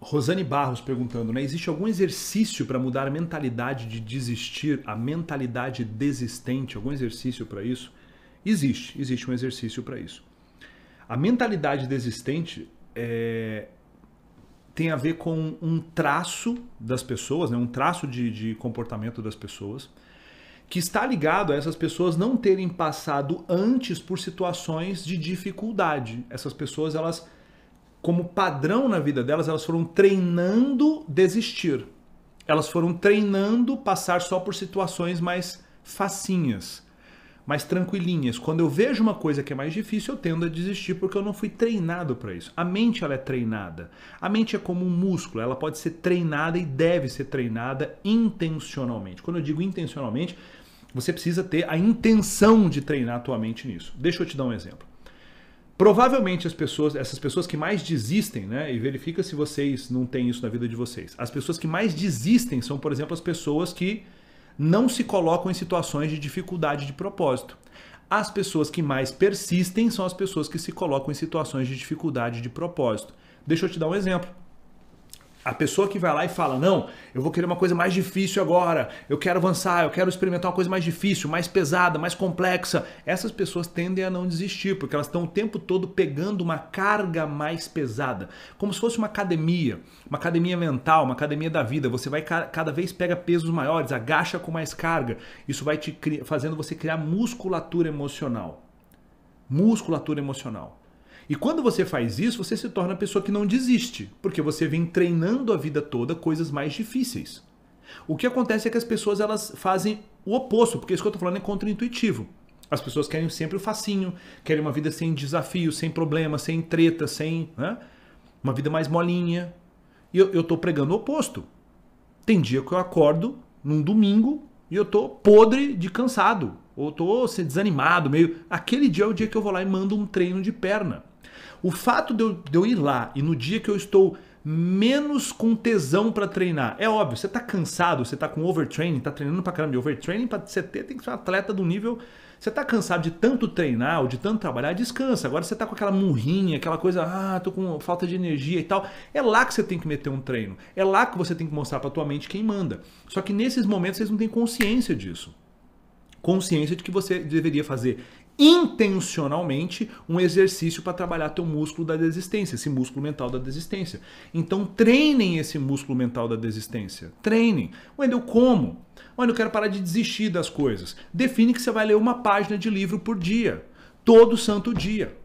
Rosane Barros perguntando, né? Existe algum exercício para mudar a mentalidade de desistir, a mentalidade desistente? Algum exercício para isso? Existe, existe um exercício para isso. A mentalidade desistente é, tem a ver com um traço das pessoas, né? um traço de, de comportamento das pessoas, que está ligado a essas pessoas não terem passado antes por situações de dificuldade. Essas pessoas, elas como padrão na vida delas, elas foram treinando desistir. Elas foram treinando passar só por situações mais facinhas, mais tranquilinhas. Quando eu vejo uma coisa que é mais difícil, eu tendo a desistir porque eu não fui treinado para isso. A mente ela é treinada. A mente é como um músculo, ela pode ser treinada e deve ser treinada intencionalmente. Quando eu digo intencionalmente, você precisa ter a intenção de treinar a tua mente nisso. Deixa eu te dar um exemplo. Provavelmente as pessoas, essas pessoas que mais desistem, né? E verifica se vocês não têm isso na vida de vocês. As pessoas que mais desistem são, por exemplo, as pessoas que não se colocam em situações de dificuldade de propósito. As pessoas que mais persistem são as pessoas que se colocam em situações de dificuldade de propósito. Deixa eu te dar um exemplo. A pessoa que vai lá e fala: Não, eu vou querer uma coisa mais difícil agora, eu quero avançar, eu quero experimentar uma coisa mais difícil, mais pesada, mais complexa. Essas pessoas tendem a não desistir, porque elas estão o tempo todo pegando uma carga mais pesada. Como se fosse uma academia, uma academia mental, uma academia da vida. Você vai cada vez pega pesos maiores, agacha com mais carga. Isso vai te fazendo você criar musculatura emocional. Musculatura emocional. E quando você faz isso, você se torna a pessoa que não desiste, porque você vem treinando a vida toda coisas mais difíceis. O que acontece é que as pessoas elas fazem o oposto, porque isso que eu estou falando é contraintuitivo. As pessoas querem sempre o facinho, querem uma vida sem desafio, sem problema, sem treta, sem. Né? Uma vida mais molinha. E eu, estou pregando o oposto. Tem dia que eu acordo num domingo e eu estou podre de cansado. Ou estou assim, desanimado, meio. Aquele dia é o dia que eu vou lá e mando um treino de perna. O fato de eu, de eu ir lá e no dia que eu estou menos com tesão para treinar. É óbvio, você tá cansado, você tá com overtraining, tá treinando pra caramba de overtraining, para você ter tem que ser um atleta do nível. Você tá cansado de tanto treinar ou de tanto trabalhar, descansa. Agora você tá com aquela murrinha, aquela coisa, ah, tô com falta de energia e tal. É lá que você tem que meter um treino. É lá que você tem que mostrar para tua mente quem manda. Só que nesses momentos vocês não têm consciência disso. Consciência de que você deveria fazer intencionalmente um exercício para trabalhar teu músculo da desistência, esse músculo mental da desistência. Então treinem esse músculo mental da desistência. Treinem. Wendel, como? Wendel, eu quero parar de desistir das coisas. Define que você vai ler uma página de livro por dia, todo santo dia.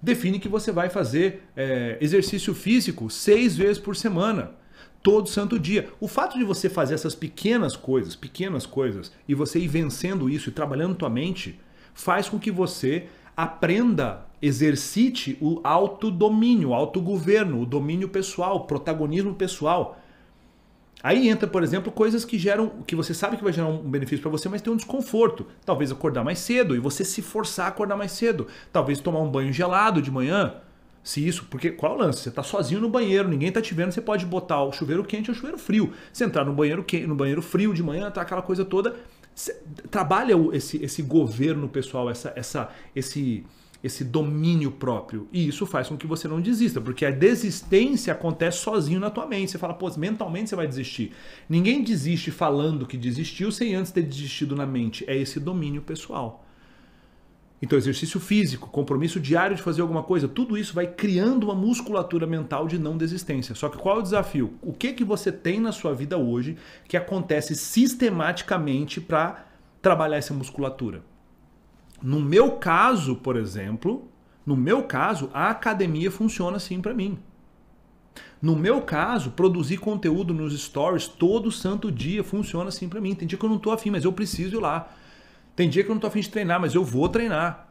Define que você vai fazer é, exercício físico seis vezes por semana todo santo dia. O fato de você fazer essas pequenas coisas, pequenas coisas, e você ir vencendo isso e trabalhando tua mente, faz com que você aprenda, exercite o autodomínio, o autogoverno, o domínio pessoal, o protagonismo pessoal. Aí entra, por exemplo, coisas que geram, que você sabe que vai gerar um benefício para você, mas tem um desconforto. Talvez acordar mais cedo e você se forçar a acordar mais cedo. Talvez tomar um banho gelado de manhã. Se isso, porque qual é o lance? Você está sozinho no banheiro, ninguém está te vendo, você pode botar o chuveiro quente ou o chuveiro frio. Você entrar no banheiro quente, no banheiro frio de manhã, tá aquela coisa toda, trabalha esse, esse governo pessoal, essa, essa, esse, esse domínio próprio. E isso faz com que você não desista, porque a desistência acontece sozinho na tua mente. Você fala, pô, mentalmente você vai desistir. Ninguém desiste falando que desistiu sem antes ter desistido na mente. É esse domínio pessoal. Então, exercício físico, compromisso diário de fazer alguma coisa, tudo isso vai criando uma musculatura mental de não desistência. Só que qual é o desafio? O que que você tem na sua vida hoje que acontece sistematicamente para trabalhar essa musculatura? No meu caso, por exemplo, no meu caso, a academia funciona assim para mim. No meu caso, produzir conteúdo nos stories todo santo dia funciona assim para mim. Tem dia que eu não tô afim, mas eu preciso ir lá. Tem dia que eu não tô afim de treinar, mas eu vou treinar.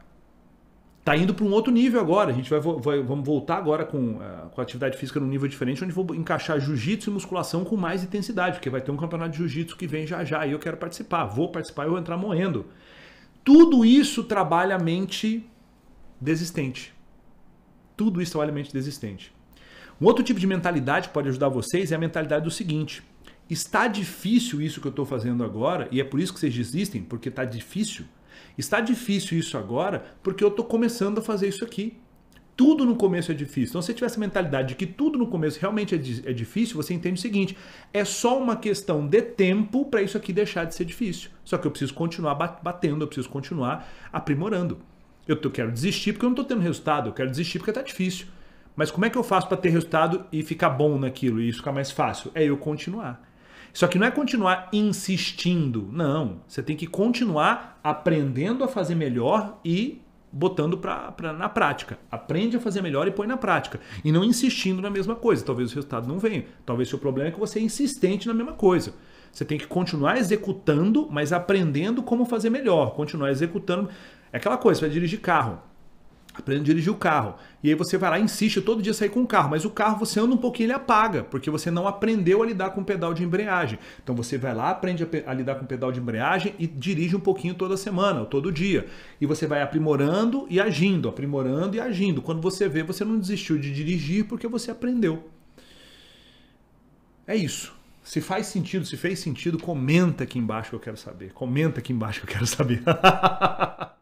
Tá indo para um outro nível agora. A gente vai, vai vamos voltar agora com, uh, com a atividade física num nível diferente, onde vou encaixar jiu-jitsu e musculação com mais intensidade, porque vai ter um campeonato de jiu-jitsu que vem já já e eu quero participar. Vou participar e vou entrar morrendo. Tudo isso trabalha a mente desistente. Tudo isso trabalha a mente desistente. Um outro tipo de mentalidade que pode ajudar vocês é a mentalidade do seguinte: Está difícil isso que eu estou fazendo agora, e é por isso que vocês desistem, porque está difícil. Está difícil isso agora porque eu estou começando a fazer isso aqui. Tudo no começo é difícil. Então, se você tiver essa mentalidade de que tudo no começo realmente é, é difícil, você entende o seguinte: é só uma questão de tempo para isso aqui deixar de ser difícil. Só que eu preciso continuar batendo, eu preciso continuar aprimorando. Eu quero desistir porque eu não estou tendo resultado, eu quero desistir porque está difícil. Mas como é que eu faço para ter resultado e ficar bom naquilo e isso ficar mais fácil? É eu continuar. Só que não é continuar insistindo, não. Você tem que continuar aprendendo a fazer melhor e botando pra, pra, na prática. Aprende a fazer melhor e põe na prática. E não insistindo na mesma coisa. Talvez o resultado não venha. Talvez o seu problema é que você é insistente na mesma coisa. Você tem que continuar executando, mas aprendendo como fazer melhor. Continuar executando. É aquela coisa, você vai dirigir carro aprendendo a dirigir o carro. E aí você vai lá, insiste todo dia sair com o carro, mas o carro você anda um pouquinho ele apaga, porque você não aprendeu a lidar com o pedal de embreagem. Então você vai lá, aprende a, a lidar com o pedal de embreagem e dirige um pouquinho toda semana, ou todo dia. E você vai aprimorando e agindo, aprimorando e agindo. Quando você vê, você não desistiu de dirigir porque você aprendeu. É isso. Se faz sentido, se fez sentido, comenta aqui embaixo que eu quero saber. Comenta aqui embaixo que eu quero saber.